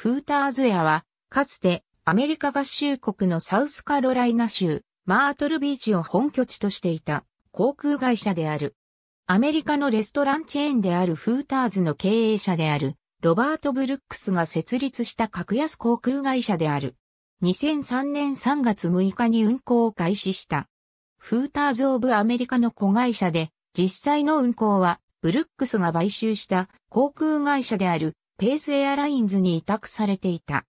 フーターズ屋は、かつてアメリカ合衆国のサウスカロライナ州、マートルビーチを本拠地としていた航空会社である。アメリカのレストランチェーンであるフーターズの経営者である、ロバート・ブルックスが設立した格安航空会社である。2003年3月6日に運航を開始した。フーターズ・オブ・アメリカの子会社で、実際の運航は、ブルックスが買収した航空会社であるペースエアラインズに委託されていた。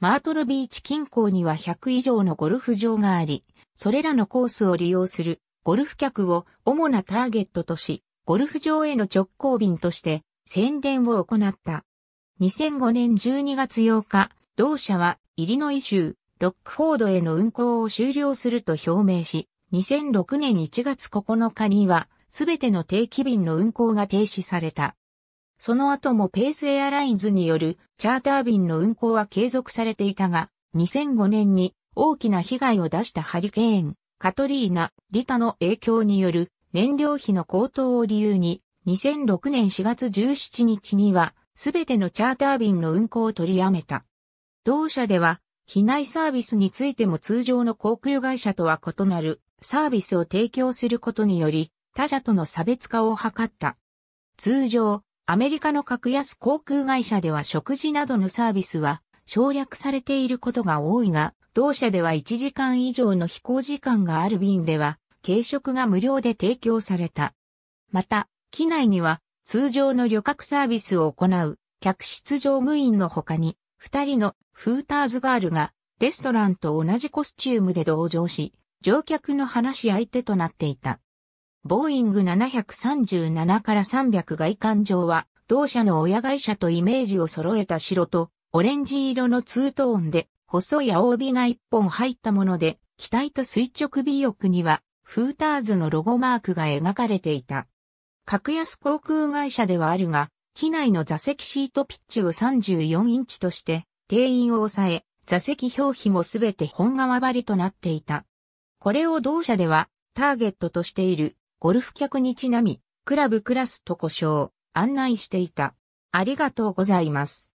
マートルビーチ近郊には100以上のゴルフ場があり、それらのコースを利用するゴルフ客を主なターゲットとし、ゴルフ場への直行便として宣伝を行った。2005年12月8日、同社はイリノイ州ロックフォードへの運行を終了すると表明し、2006年1月9日には、すべての定期便の運行が停止された。その後もペースエアラインズによるチャーター便の運航は継続されていたが、2005年に大きな被害を出したハリケーン、カトリーナ、リタの影響による燃料費の高騰を理由に、2006年4月17日には、すべてのチャーター便の運航を取りやめた。同社では、機内サービスについても通常の航空会社とは異なるサービスを提供することにより、他社との差別化を図った。通常、アメリカの格安航空会社では食事などのサービスは省略されていることが多いが、同社では1時間以上の飛行時間がある便では、軽食が無料で提供された。また、機内には通常の旅客サービスを行う客室乗務員の他に、二人のフーターズガールがレストランと同じコスチュームで同乗し、乗客の話し相手となっていた。ボーイング737から300外観上は、同社の親会社とイメージを揃えた白と、オレンジ色のツートーンで、細い青帯が一本入ったもので、機体と垂直尾翼には、フーターズのロゴマークが描かれていた。格安航空会社ではあるが、機内の座席シートピッチを34インチとして、定員を抑え、座席表皮もすべて本革張りとなっていた。これを同社では、ターゲットとしているゴルフ客にちなみ、クラブクラスと呼称、案内していた。ありがとうございます。